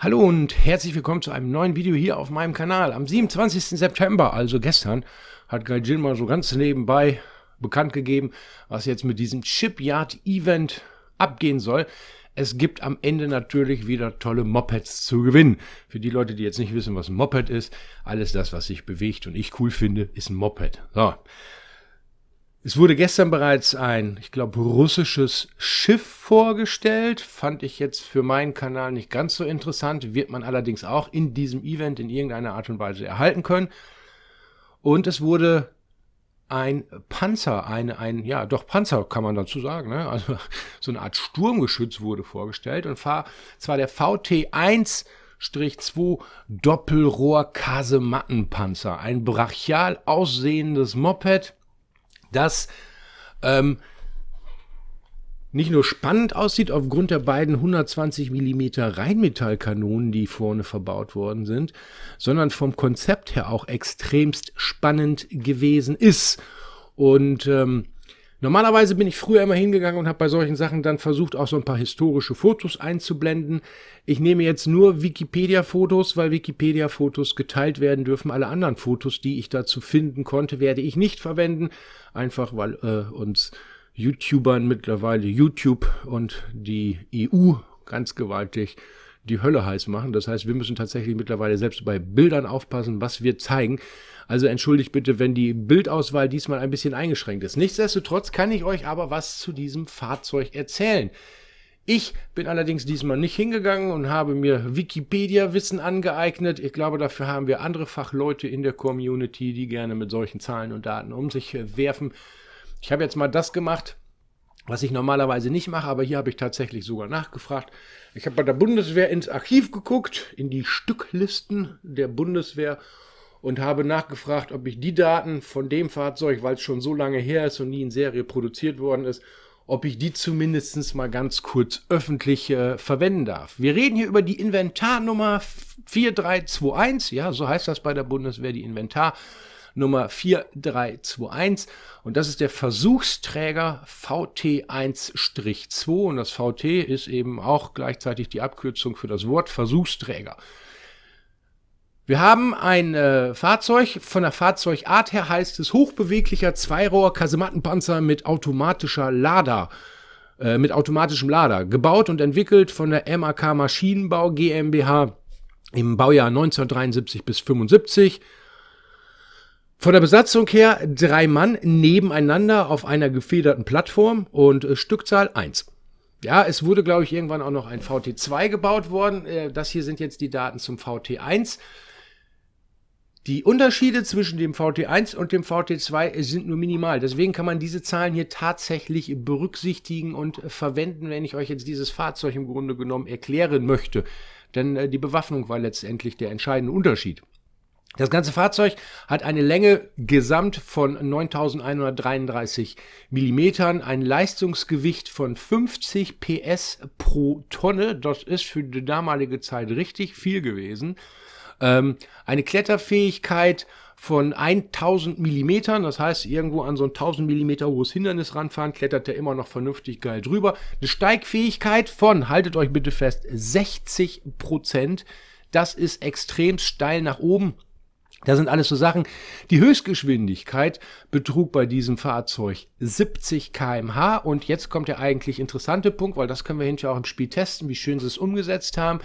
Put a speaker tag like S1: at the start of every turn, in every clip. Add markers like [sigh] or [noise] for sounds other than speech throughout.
S1: Hallo und herzlich willkommen zu einem neuen Video hier auf meinem Kanal. Am 27. September, also gestern, hat Gaijin mal so ganz nebenbei bekannt gegeben, was jetzt mit diesem Shipyard-Event abgehen soll. Es gibt am Ende natürlich wieder tolle Mopeds zu gewinnen. Für die Leute, die jetzt nicht wissen, was ein Moped ist, alles das, was sich bewegt und ich cool finde, ist ein Moped. So. Es wurde gestern bereits ein, ich glaube, russisches Schiff vorgestellt. Fand ich jetzt für meinen Kanal nicht ganz so interessant. Wird man allerdings auch in diesem Event in irgendeiner Art und Weise erhalten können. Und es wurde ein Panzer, eine, ein, ja, doch Panzer kann man dazu sagen, ne? also [laughs] so eine Art Sturmgeschütz wurde vorgestellt und zwar der VT1 2 Doppelrohr Kasemattenpanzer, ein brachial aussehendes Moped, das ähm, nicht nur spannend aussieht aufgrund der beiden 120 mm Rheinmetallkanonen, die vorne verbaut worden sind, sondern vom Konzept her auch extremst spannend gewesen ist. Und ähm, Normalerweise bin ich früher immer hingegangen und habe bei solchen Sachen dann versucht, auch so ein paar historische Fotos einzublenden. Ich nehme jetzt nur Wikipedia-Fotos, weil Wikipedia-Fotos geteilt werden dürfen. Alle anderen Fotos, die ich dazu finden konnte, werde ich nicht verwenden. Einfach weil äh, uns YouTubern mittlerweile YouTube und die EU ganz gewaltig die Hölle heiß machen. Das heißt, wir müssen tatsächlich mittlerweile selbst bei Bildern aufpassen, was wir zeigen. Also entschuldigt bitte, wenn die Bildauswahl diesmal ein bisschen eingeschränkt ist. Nichtsdestotrotz kann ich euch aber was zu diesem Fahrzeug erzählen. Ich bin allerdings diesmal nicht hingegangen und habe mir Wikipedia-Wissen angeeignet. Ich glaube, dafür haben wir andere Fachleute in der Community, die gerne mit solchen Zahlen und Daten um sich äh, werfen. Ich habe jetzt mal das gemacht, was ich normalerweise nicht mache, aber hier habe ich tatsächlich sogar nachgefragt. Ich habe bei der Bundeswehr ins Archiv geguckt, in die Stücklisten der Bundeswehr und habe nachgefragt, ob ich die Daten von dem Fahrzeug, weil es schon so lange her ist und nie in Serie produziert worden ist, ob ich die zumindest mal ganz kurz öffentlich äh, verwenden darf. Wir reden hier über die Inventarnummer 4321, ja, so heißt das bei der Bundeswehr, die Inventarnummer 4321 und das ist der Versuchsträger VT1-2 und das VT ist eben auch gleichzeitig die Abkürzung für das Wort Versuchsträger. Wir haben ein äh, Fahrzeug, von der Fahrzeugart her heißt es hochbeweglicher zweirohr kasemattenpanzer mit automatischer Lader, äh, mit automatischem Lader, gebaut und entwickelt von der MAK Maschinenbau GmbH im Baujahr 1973 bis 75. Von der Besatzung her drei Mann nebeneinander auf einer gefederten Plattform und äh, Stückzahl eins. Ja, es wurde, glaube ich, irgendwann auch noch ein VT2 gebaut worden. Äh, das hier sind jetzt die Daten zum VT1. Die Unterschiede zwischen dem VT1 und dem VT2 sind nur minimal. Deswegen kann man diese Zahlen hier tatsächlich berücksichtigen und verwenden, wenn ich euch jetzt dieses Fahrzeug im Grunde genommen erklären möchte. Denn äh, die Bewaffnung war letztendlich der entscheidende Unterschied. Das ganze Fahrzeug hat eine Länge gesamt von 9133 mm, ein Leistungsgewicht von 50 PS pro Tonne. Das ist für die damalige Zeit richtig viel gewesen. Ähm, eine Kletterfähigkeit von 1000 Millimetern, das heißt irgendwo an so ein 1000 Millimeter hohes Hindernis ranfahren, klettert er immer noch vernünftig geil drüber. Eine Steigfähigkeit von, haltet euch bitte fest, 60 Prozent. Das ist extrem steil nach oben. Das sind alles so Sachen. Die Höchstgeschwindigkeit betrug bei diesem Fahrzeug 70 km/h. Und jetzt kommt der eigentlich interessante Punkt, weil das können wir hinterher auch im Spiel testen, wie schön sie es umgesetzt haben.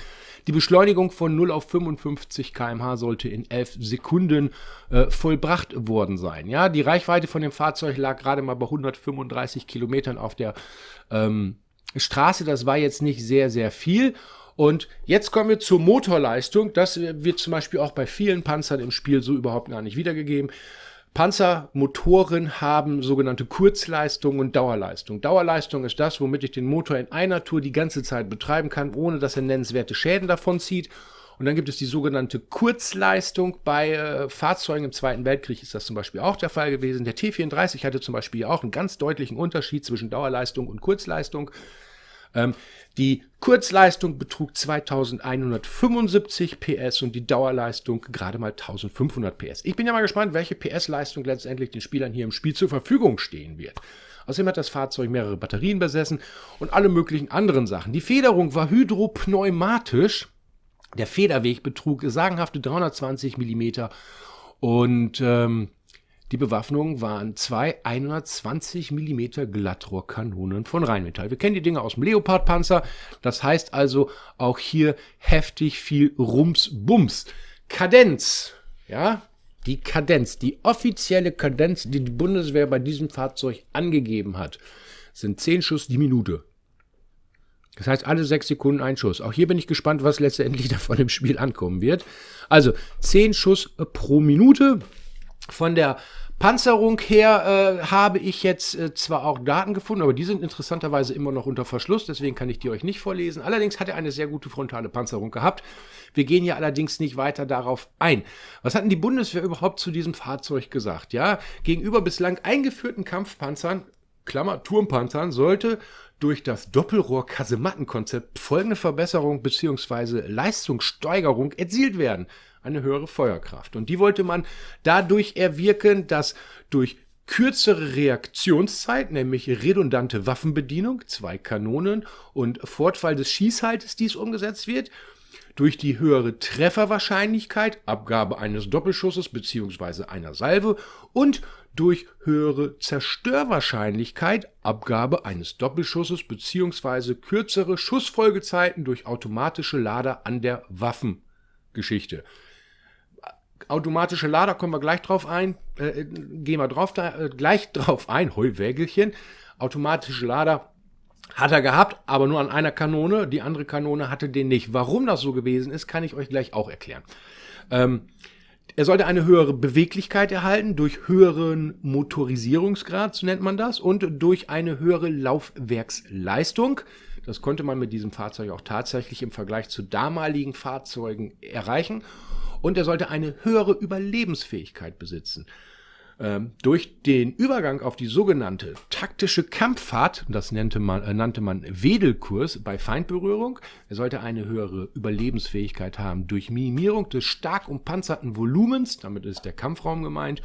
S1: Die Beschleunigung von 0 auf 55 km/h sollte in 11 Sekunden äh, vollbracht worden sein. Ja, die Reichweite von dem Fahrzeug lag gerade mal bei 135 Kilometern auf der ähm, Straße. Das war jetzt nicht sehr, sehr viel. Und jetzt kommen wir zur Motorleistung. Das wird zum Beispiel auch bei vielen Panzern im Spiel so überhaupt gar nicht wiedergegeben. Panzermotoren haben sogenannte Kurzleistung und Dauerleistung. Dauerleistung ist das, womit ich den Motor in einer Tour die ganze Zeit betreiben kann, ohne dass er nennenswerte Schäden davon zieht. Und dann gibt es die sogenannte Kurzleistung. Bei äh, Fahrzeugen im Zweiten Weltkrieg ist das zum Beispiel auch der Fall gewesen. Der T-34 hatte zum Beispiel auch einen ganz deutlichen Unterschied zwischen Dauerleistung und Kurzleistung. Ähm, die Kurzleistung betrug 2175 PS und die Dauerleistung gerade mal 1500 PS. Ich bin ja mal gespannt, welche PS-Leistung letztendlich den Spielern hier im Spiel zur Verfügung stehen wird. Außerdem hat das Fahrzeug mehrere Batterien besessen und alle möglichen anderen Sachen. Die Federung war hydropneumatisch. Der Federweg betrug sagenhafte 320 mm und ähm, die Bewaffnung waren zwei 120 mm Glattrohrkanonen von Rheinmetall. Wir kennen die Dinge aus dem Leopardpanzer. Das heißt also auch hier heftig viel Rums-Bums. Kadenz, ja, die Kadenz, die offizielle Kadenz, die die Bundeswehr bei diesem Fahrzeug angegeben hat, sind 10 Schuss die Minute. Das heißt, alle sechs Sekunden ein Schuss. Auch hier bin ich gespannt, was letztendlich [laughs] davon im Spiel ankommen wird. Also 10 Schuss pro Minute. Von der Panzerung her äh, habe ich jetzt äh, zwar auch Daten gefunden, aber die sind interessanterweise immer noch unter Verschluss, deswegen kann ich die euch nicht vorlesen. Allerdings hat er eine sehr gute frontale Panzerung gehabt. Wir gehen hier allerdings nicht weiter darauf ein. Was hatten die Bundeswehr überhaupt zu diesem Fahrzeug gesagt? Ja, gegenüber bislang eingeführten Kampfpanzern, Klammer Turmpanzern, sollte durch das Doppelrohr-Kasemattenkonzept folgende Verbesserung bzw. Leistungssteigerung erzielt werden eine höhere Feuerkraft. Und die wollte man dadurch erwirken, dass durch kürzere Reaktionszeit, nämlich redundante Waffenbedienung, zwei Kanonen und Fortfall des Schießhaltes, dies umgesetzt wird, durch die höhere Trefferwahrscheinlichkeit, Abgabe eines Doppelschusses bzw. einer Salve und durch höhere Zerstörwahrscheinlichkeit, Abgabe eines Doppelschusses bzw. kürzere Schussfolgezeiten durch automatische Lader an der Waffengeschichte automatische Lader kommen wir gleich drauf ein, äh, äh, gehen wir drauf da, äh, gleich drauf ein, Heulwägelchen. Automatische Lader hat er gehabt, aber nur an einer Kanone. Die andere Kanone hatte den nicht. Warum das so gewesen ist, kann ich euch gleich auch erklären. Ähm, er sollte eine höhere Beweglichkeit erhalten durch höheren Motorisierungsgrad, so nennt man das, und durch eine höhere Laufwerksleistung. Das konnte man mit diesem Fahrzeug auch tatsächlich im Vergleich zu damaligen Fahrzeugen erreichen und er sollte eine höhere Überlebensfähigkeit besitzen. Ähm, durch den Übergang auf die sogenannte taktische Kampffahrt, das nannte man, äh, nannte man Wedelkurs bei Feindberührung, er sollte eine höhere Überlebensfähigkeit haben durch Minimierung des stark umpanzerten Volumens, damit ist der Kampfraum gemeint,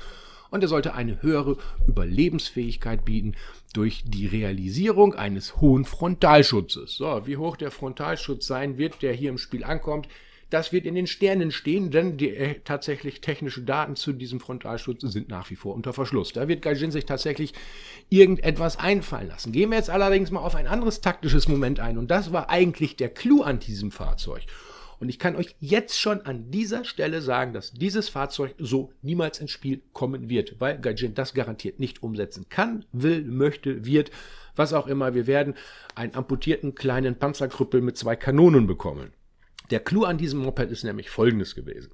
S1: und er sollte eine höhere Überlebensfähigkeit bieten durch die Realisierung eines hohen Frontalschutzes. So, wie hoch der Frontalschutz sein wird, der hier im Spiel ankommt, das wird in den Sternen stehen, denn die äh, tatsächlich technischen Daten zu diesem Frontalschutz sind nach wie vor unter Verschluss. Da wird Gaijin sich tatsächlich irgendetwas einfallen lassen. Gehen wir jetzt allerdings mal auf ein anderes taktisches Moment ein. Und das war eigentlich der Clou an diesem Fahrzeug. Und ich kann euch jetzt schon an dieser Stelle sagen, dass dieses Fahrzeug so niemals ins Spiel kommen wird, weil Gaijin das garantiert nicht umsetzen kann, will, möchte, wird, was auch immer. Wir werden einen amputierten kleinen Panzerkrüppel mit zwei Kanonen bekommen. Der Clou an diesem Moped ist nämlich folgendes gewesen.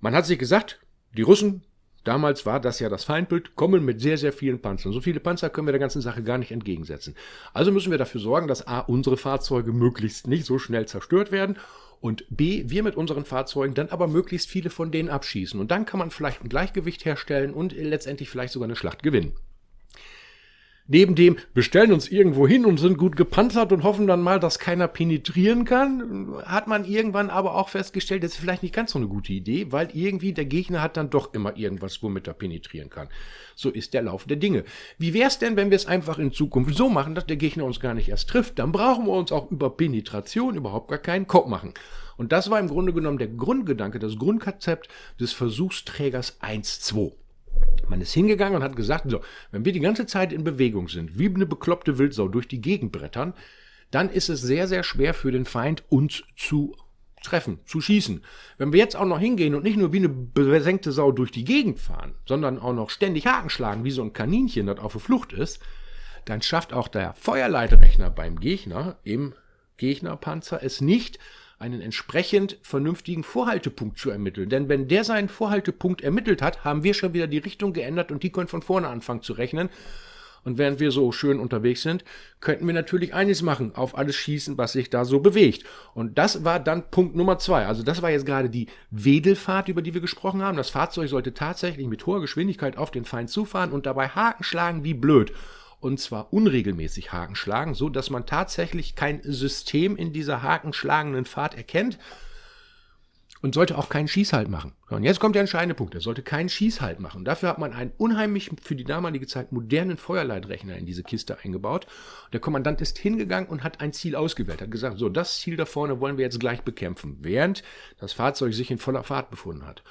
S1: Man hat sich gesagt, die Russen, damals war das ja das Feindbild, kommen mit sehr, sehr vielen Panzern. So viele Panzer können wir der ganzen Sache gar nicht entgegensetzen. Also müssen wir dafür sorgen, dass A, unsere Fahrzeuge möglichst nicht so schnell zerstört werden und B, wir mit unseren Fahrzeugen dann aber möglichst viele von denen abschießen. Und dann kann man vielleicht ein Gleichgewicht herstellen und letztendlich vielleicht sogar eine Schlacht gewinnen neben dem, wir stellen uns irgendwo hin und sind gut gepanzert und hoffen dann mal, dass keiner penetrieren kann, hat man irgendwann aber auch festgestellt, das ist vielleicht nicht ganz so eine gute Idee, weil irgendwie der Gegner hat dann doch immer irgendwas, womit er penetrieren kann. So ist der Lauf der Dinge. Wie wäre es denn, wenn wir es einfach in Zukunft so machen, dass der Gegner uns gar nicht erst trifft? Dann brauchen wir uns auch über Penetration überhaupt gar keinen Kopf machen. Und das war im Grunde genommen der Grundgedanke, das Grundkonzept des Versuchsträgers 1-2. Man ist hingegangen und hat gesagt, so, wenn wir die ganze Zeit in Bewegung sind, wie eine bekloppte Wildsau durch die Gegend brettern, dann ist es sehr, sehr schwer für den Feind, uns zu treffen, zu schießen. Wenn wir jetzt auch noch hingehen und nicht nur wie eine besenkte Sau durch die Gegend fahren, sondern auch noch ständig Haken schlagen, wie so ein Kaninchen, das auf der Flucht ist, dann schafft auch der Feuerleitrechner beim Gegner, im Gegnerpanzer, es nicht, einen entsprechend vernünftigen Vorhaltepunkt zu ermitteln. Denn wenn der seinen Vorhaltepunkt ermittelt hat, haben wir schon wieder die Richtung geändert und die können von vorne anfangen zu rechnen. Und während wir so schön unterwegs sind, könnten wir natürlich eines machen, auf alles schießen, was sich da so bewegt. Und das war dann Punkt Nummer zwei. Also das war jetzt gerade die Wedelfahrt, über die wir gesprochen haben. Das Fahrzeug sollte tatsächlich mit hoher Geschwindigkeit auf den Feind zufahren und dabei Haken schlagen wie blöd und zwar unregelmäßig Haken schlagen, so dass man tatsächlich kein System in dieser hakenschlagenden Fahrt erkennt und sollte auch keinen Schießhalt machen. Und jetzt kommt der entscheidende Punkt. Er sollte keinen Schießhalt machen. Dafür hat man einen unheimlich für die damalige Zeit modernen Feuerleitrechner in diese Kiste eingebaut. Der Kommandant ist hingegangen und hat ein Ziel ausgewählt, hat gesagt, so, das Ziel da vorne wollen wir jetzt gleich bekämpfen, während das Fahrzeug sich in voller Fahrt befunden hat.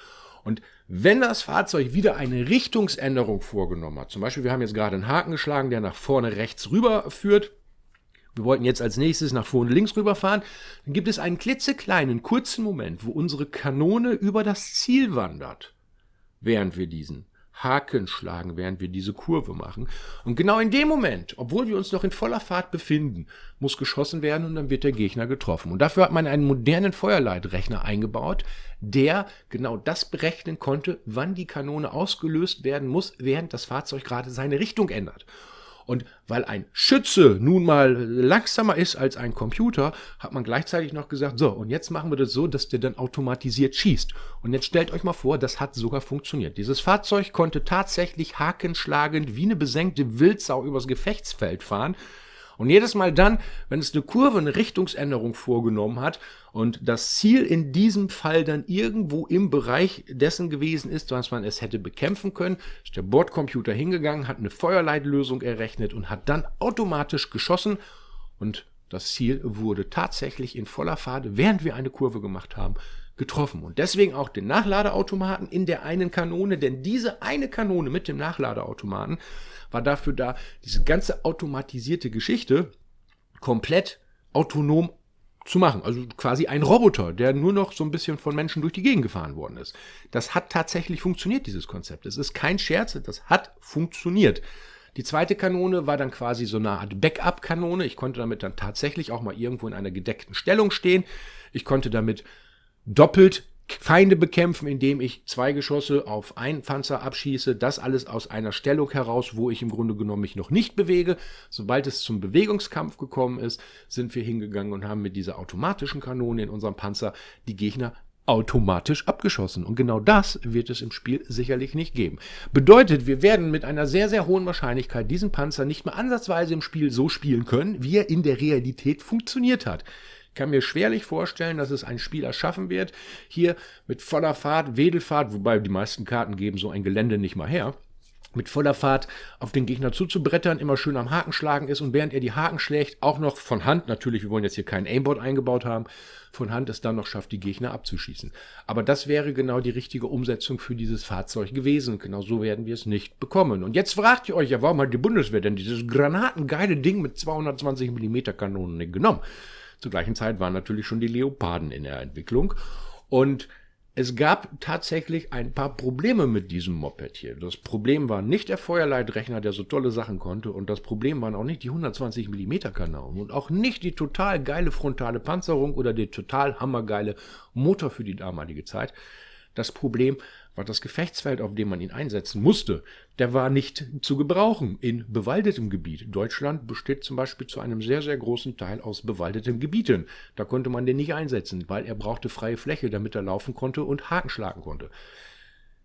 S1: Und wenn das Fahrzeug wieder eine Richtungsänderung vorgenommen hat, zum Beispiel wir haben jetzt gerade einen Haken geschlagen, der nach vorne rechts rüber führt, wir wollten jetzt als nächstes nach vorne links rüberfahren, dann gibt es einen klitzekleinen, kurzen Moment, wo unsere Kanone über das Ziel wandert, während wir diesen Haken schlagen, während wir diese Kurve machen. Und genau in dem Moment, obwohl wir uns noch in voller Fahrt befinden, muss geschossen werden und dann wird der Gegner getroffen. Und dafür hat man einen modernen Feuerleitrechner eingebaut, der genau das berechnen konnte, wann die Kanone ausgelöst werden muss, während das Fahrzeug gerade seine Richtung ändert. Und weil ein Schütze nun mal langsamer ist als ein Computer, hat man gleichzeitig noch gesagt, so, und jetzt machen wir das so, dass der dann automatisiert schießt. Und jetzt stellt euch mal vor, das hat sogar funktioniert. Dieses Fahrzeug konnte tatsächlich hakenschlagend wie eine besenkte Wildsau übers Gefechtsfeld fahren. Und jedes Mal dann, wenn es eine Kurve, eine Richtungsänderung vorgenommen hat und das Ziel in diesem Fall dann irgendwo im Bereich dessen gewesen ist, was man es hätte bekämpfen können, ist der Bordcomputer hingegangen, hat eine Feuerleitlösung errechnet und hat dann automatisch geschossen und das Ziel wurde tatsächlich in voller Fahrt, während wir eine Kurve gemacht haben, getroffen. Und deswegen auch den Nachladeautomaten in der einen Kanone, denn diese eine Kanone mit dem Nachladeautomaten war dafür da, diese ganze automatisierte Geschichte komplett autonom zu machen. Also quasi ein Roboter, der nur noch so ein bisschen von Menschen durch die Gegend gefahren worden ist. Das hat tatsächlich funktioniert, dieses Konzept. Es ist kein Scherz, das hat funktioniert. Die zweite Kanone war dann quasi so eine Art Backup-Kanone. Ich konnte damit dann tatsächlich auch mal irgendwo in einer gedeckten Stellung stehen. Ich konnte damit doppelt Feinde bekämpfen, indem ich zwei Geschosse auf einen Panzer abschieße. Das alles aus einer Stellung heraus, wo ich im Grunde genommen mich noch nicht bewege. Sobald es zum Bewegungskampf gekommen ist, sind wir hingegangen und haben mit dieser automatischen Kanone in unserem Panzer die Gegner automatisch abgeschossen. Und genau das wird es im Spiel sicherlich nicht geben. Bedeutet, wir werden mit einer sehr, sehr hohen Wahrscheinlichkeit diesen Panzer nicht mehr ansatzweise im Spiel so spielen können, wie er in der Realität funktioniert hat. Ich kann mir schwerlich vorstellen, dass es ein Spieler schaffen wird, hier mit voller Fahrt, Wedelfahrt, wobei die meisten Karten geben so ein Gelände nicht mal her, mit voller Fahrt auf den Gegner zuzubrettern, immer schön am Haken schlagen ist und während er die Haken schlägt, auch noch von Hand, natürlich, wir wollen jetzt hier kein Aimboard eingebaut haben, von Hand es dann noch schafft, die Gegner abzuschießen. Aber das wäre genau die richtige Umsetzung für dieses Fahrzeug gewesen. Genau so werden wir es nicht bekommen. Und jetzt fragt ihr euch ja, warum hat die Bundeswehr denn dieses granatengeile Ding mit 220 mm Kanonen nicht genommen? Zur gleichen Zeit waren natürlich schon die Leoparden in der Entwicklung. Und es gab tatsächlich ein paar Probleme mit diesem Moped hier. Das Problem war nicht der Feuerleitrechner, der so tolle Sachen konnte, und das Problem waren auch nicht die 120 mm Kanonen und auch nicht die total geile frontale Panzerung oder der total hammergeile Motor für die damalige Zeit. Das Problem war das Gefechtsfeld, auf dem man ihn einsetzen musste, der war nicht zu gebrauchen in bewaldetem Gebiet. Deutschland besteht zum Beispiel zu einem sehr, sehr großen Teil aus bewaldeten Gebieten. Da konnte man den nicht einsetzen, weil er brauchte freie Fläche, damit er laufen konnte und Haken schlagen konnte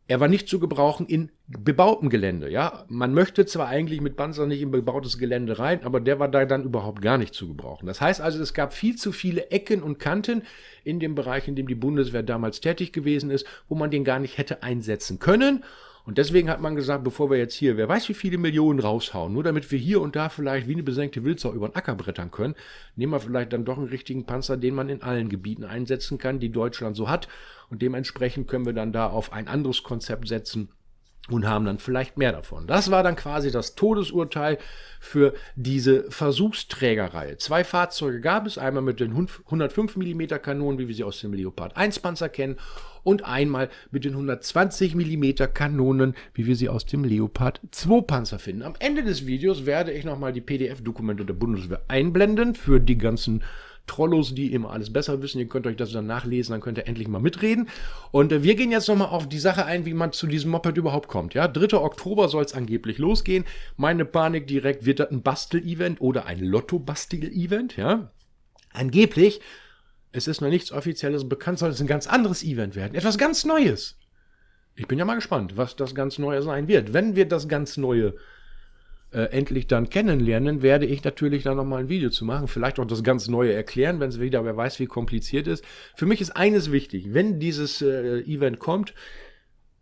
S1: er war nicht zu gebrauchen in bebautem Gelände. Ja, man möchte zwar eigentlich mit Panzer nicht in bebautes Gelände rein, aber der war da dann überhaupt gar nicht zu gebrauchen. Das heißt also, es gab viel zu viele Ecken und Kanten in dem Bereich, in dem die Bundeswehr damals tätig gewesen ist, wo man den gar nicht hätte einsetzen können. Und deswegen hat man gesagt, bevor wir jetzt hier, wer weiß wie viele Millionen raushauen, nur damit wir hier und da vielleicht wie eine besenkte Wildsau über den Acker brettern können, nehmen wir vielleicht dann doch einen richtigen Panzer, den man in allen Gebieten einsetzen kann, die Deutschland so hat. Und dementsprechend können wir dann da auf ein anderes Konzept setzen und haben dann vielleicht mehr davon. Das war dann quasi das Todesurteil für diese Versuchsträgerreihe. Zwei Fahrzeuge gab es, einmal mit den 105 mm Kanonen, wie wir sie aus dem Leopard 1 Panzer kennen, und einmal mit den 120 mm Kanonen, wie wir sie aus dem Leopard 2 Panzer finden. Am Ende des Videos werde ich nochmal die PDF-Dokumente der Bundeswehr einblenden für die ganzen Trollos, die immer alles besser wissen. Ihr könnt euch das dann nachlesen, dann könnt ihr endlich mal mitreden. Und äh, wir gehen jetzt nochmal auf die Sache ein, wie man zu diesem Moped überhaupt kommt. Ja, 3. Oktober soll es angeblich losgehen. Meine Panik direkt, wird das ein Bastel-Event oder ein Lotto-Bastel-Event? Ja, angeblich. Es ist noch nichts Offizielles bekannt, soll es ein ganz anderes Event werden. Etwas ganz Neues. Ich bin ja mal gespannt, was das ganz Neue sein wird. Wenn wir das ganz Neue äh, endlich dann kennenlernen, werde ich natürlich dann nochmal ein Video zu machen, vielleicht auch das ganz Neue erklären, wenn es wieder, wer weiß, wie kompliziert ist. Für mich ist eines wichtig, wenn dieses äh, Event kommt,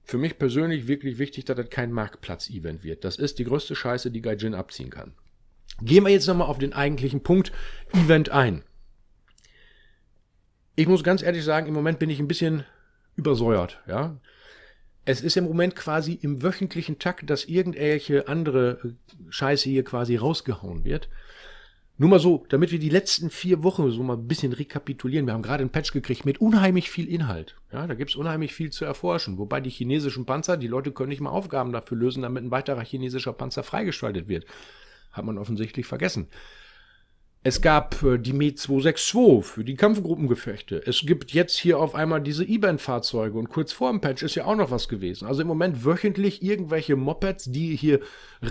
S1: für mich persönlich wirklich wichtig, dass das kein Marktplatz-Event wird. Das ist die größte Scheiße, die Gaijin abziehen kann. Gehen wir jetzt nochmal auf den eigentlichen Punkt Event ein. Ich muss ganz ehrlich sagen, im Moment bin ich ein bisschen übersäuert. Ja? es ist im Moment quasi im wöchentlichen Takt, dass irgendwelche andere äh, Scheiße hier quasi rausgehauen wird. Nur mal so, damit wir die letzten vier Wochen so mal ein bisschen rekapitulieren. Wir haben gerade einen Patch gekriegt mit unheimlich viel Inhalt. Ja, da gibt's unheimlich viel zu erforschen. Wobei die chinesischen Panzer, die Leute können nicht mal Aufgaben dafür lösen, damit ein weiterer chinesischer Panzer freigeschaltet wird. Hat man offensichtlich vergessen. Es gab äh, die Me 262 für die Kampfgruppengefechte. Es gibt jetzt hier auf einmal diese E-Band-Fahrzeuge und kurz vor dem Patch ist ja auch noch was gewesen. Also im Moment wöchentlich irgendwelche Mopeds, die hier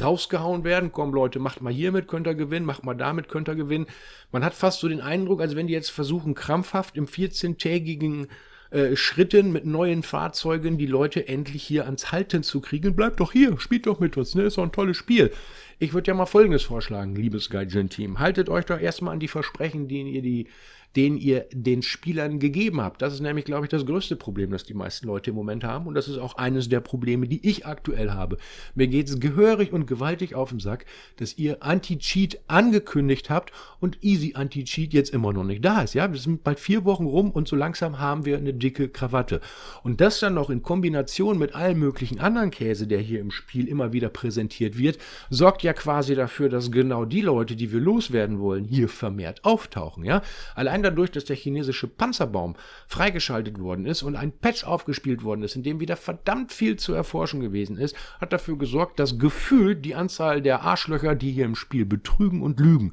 S1: rausgehauen werden. Komm Leute, macht mal hiermit, könnt ihr gewinnen, macht mal damit, könnt ihr gewinnen. Man hat fast so den Eindruck, als wenn die jetzt versuchen, krampfhaft im 14-tägigen äh, Schritten mit neuen Fahrzeugen die Leute endlich hier ans Halten zu kriegen. Bleibt doch hier, spielt doch mit uns, ne? Ist doch ein tolles Spiel. Ich würde ja mal Folgendes vorschlagen, liebes Gaijin-Team. Haltet euch doch erstmal an die Versprechen, denen ihr, die, denen ihr den Spielern gegeben habt. Das ist nämlich, glaube ich, das größte Problem, das die meisten Leute im Moment haben. Und das ist auch eines der Probleme, die ich aktuell habe. Mir geht es gehörig und gewaltig auf den Sack, dass ihr Anti-Cheat angekündigt habt und Easy Anti-Cheat jetzt immer noch nicht da ist. Ja, wir sind bald vier Wochen rum und so langsam haben wir eine dicke Krawatte. Und das dann noch in Kombination mit allen möglichen anderen Käse, der hier im Spiel immer wieder präsentiert wird, sorgt sorgt ja quasi dafür, dass genau die Leute, die wir loswerden wollen, hier vermehrt auftauchen. Ja? Allein dadurch, dass der chinesische Panzerbaum freigeschaltet worden ist und ein Patch aufgespielt worden ist, in dem wieder verdammt viel zu erforschen gewesen ist, hat dafür gesorgt, dass gefühlt die Anzahl der Arschlöcher, die hier im Spiel betrügen und lügen,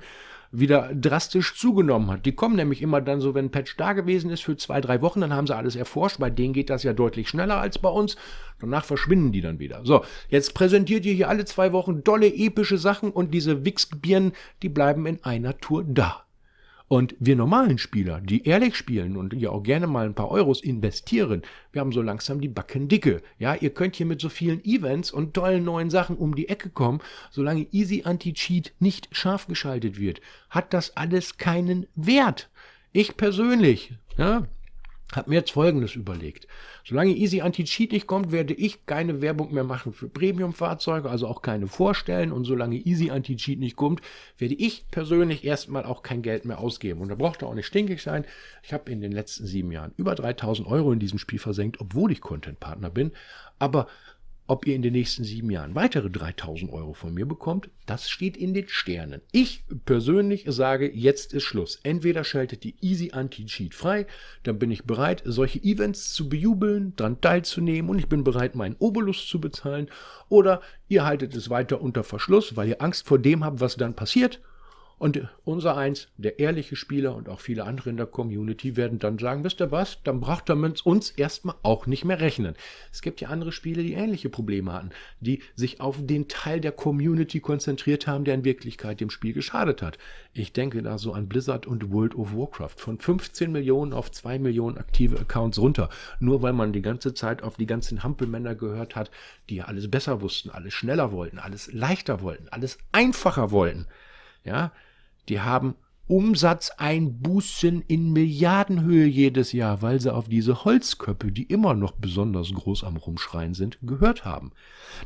S1: wieder drastisch zugenommen hat. Die kommen nämlich immer dann so, wenn ein Patch da gewesen ist für zwei, drei Wochen, dann haben sie alles erforscht. Bei denen geht das ja deutlich schneller als bei uns. Danach verschwinden die dann wieder. So, jetzt präsentiert ihr hier alle zwei Wochen dolle, epische Sachen und diese Wichsbirnen, die bleiben in einer Tour da. Und wir normalen Spieler, die ehrlich spielen und ja auch gerne mal ein paar Euros investieren, wir haben so langsam die Backen dicke. Ja, ihr könnt hier mit so vielen Events und tollen neuen Sachen um die Ecke kommen, solange Easy Anti-Cheat nicht scharf geschaltet wird, hat das alles keinen Wert. Ich persönlich, ja, hab mir jetzt Folgendes überlegt. Solange Easy Anti-Cheat nicht kommt, werde ich keine Werbung mehr machen für Premium-Fahrzeuge, also auch keine vorstellen. Und solange Easy Anti-Cheat nicht kommt, werde ich persönlich erstmal auch kein Geld mehr ausgeben. Und da braucht er auch nicht stinkig sein. Ich habe in den letzten sieben Jahren über 3000 Euro in diesem Spiel versenkt, obwohl ich Content-Partner bin. Aber ob ihr in den nächsten sieben Jahren weitere 3000 Euro von mir bekommt, das steht in den Sternen. Ich persönlich sage, jetzt ist Schluss. Entweder schaltet die Easy Anti-Cheat frei, dann bin ich bereit, solche Events zu bejubeln, daran teilzunehmen und ich bin bereit, meinen Obolus zu bezahlen. Oder ihr haltet es weiter unter Verschluss, weil ihr Angst vor dem habt, was dann passiert und unser eins, der ehrliche Spieler und auch viele andere in der Community werden dann sagen, wisst ihr was, dann braucht er mit uns erstmal auch nicht mehr rechnen. Es gibt ja andere Spiele, die ähnliche Probleme hatten, die sich auf den Teil der Community konzentriert haben, der in Wirklichkeit dem Spiel geschadet hat. Ich denke da so an Blizzard und World of Warcraft. Von 15 Millionen auf 2 Millionen aktive Accounts runter. Nur weil man die ganze Zeit auf die ganzen Hampelmänner gehört hat, die ja alles besser wussten, alles schneller wollten, alles leichter wollten, alles einfacher wollten. Ja, die haben Umsatzeinbußen in Milliardenhöhe jedes Jahr, weil sie auf diese Holzköpfe, die immer noch besonders groß am Rumschreien sind, gehört haben.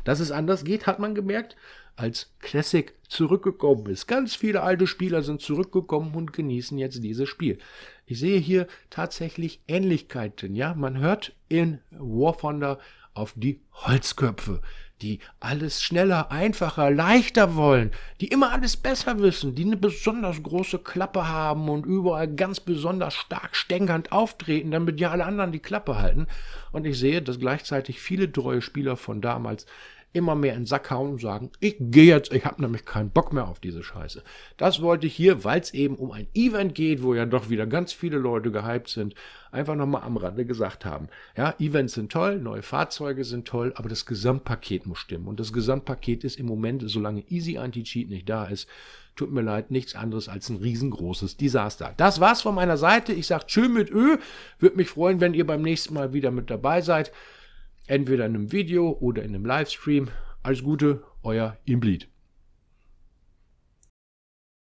S1: Dass es anders geht, hat man gemerkt, als Classic zurückgekommen ist. Ganz viele alte Spieler sind zurückgekommen und genießen jetzt dieses Spiel. Ich sehe hier tatsächlich Ähnlichkeiten. Ja, man hört in War Thunder auf die Holzköpfe die alles schneller, einfacher, leichter wollen, die immer alles besser wissen, die eine besonders große Klappe haben und überall ganz besonders stark stänkernd auftreten, damit ja alle anderen die Klappe halten. Und ich sehe, dass gleichzeitig viele treue Spieler von damals immer mehr in den Sack hauen und sagen, ich gehe jetzt, ich habe nämlich keinen Bock mehr auf diese Scheiße. Das wollte ich hier, weil es eben um ein Event geht, wo ja doch wieder ganz viele Leute gehypt sind, einfach nochmal am Rande gesagt haben. Ja, Events sind toll, neue Fahrzeuge sind toll, aber das Gesamtpaket muss stimmen. Und das Gesamtpaket ist im Moment, solange Easy Anti-Cheat nicht da ist, tut mir leid, nichts anderes als ein riesengroßes Desaster. Das war's von meiner Seite. Ich sag tschö mit Ö. Würde mich freuen, wenn ihr beim nächsten Mal wieder mit dabei seid. Entweder in einem Video oder in einem Livestream. Alles Gute, euer Imblit.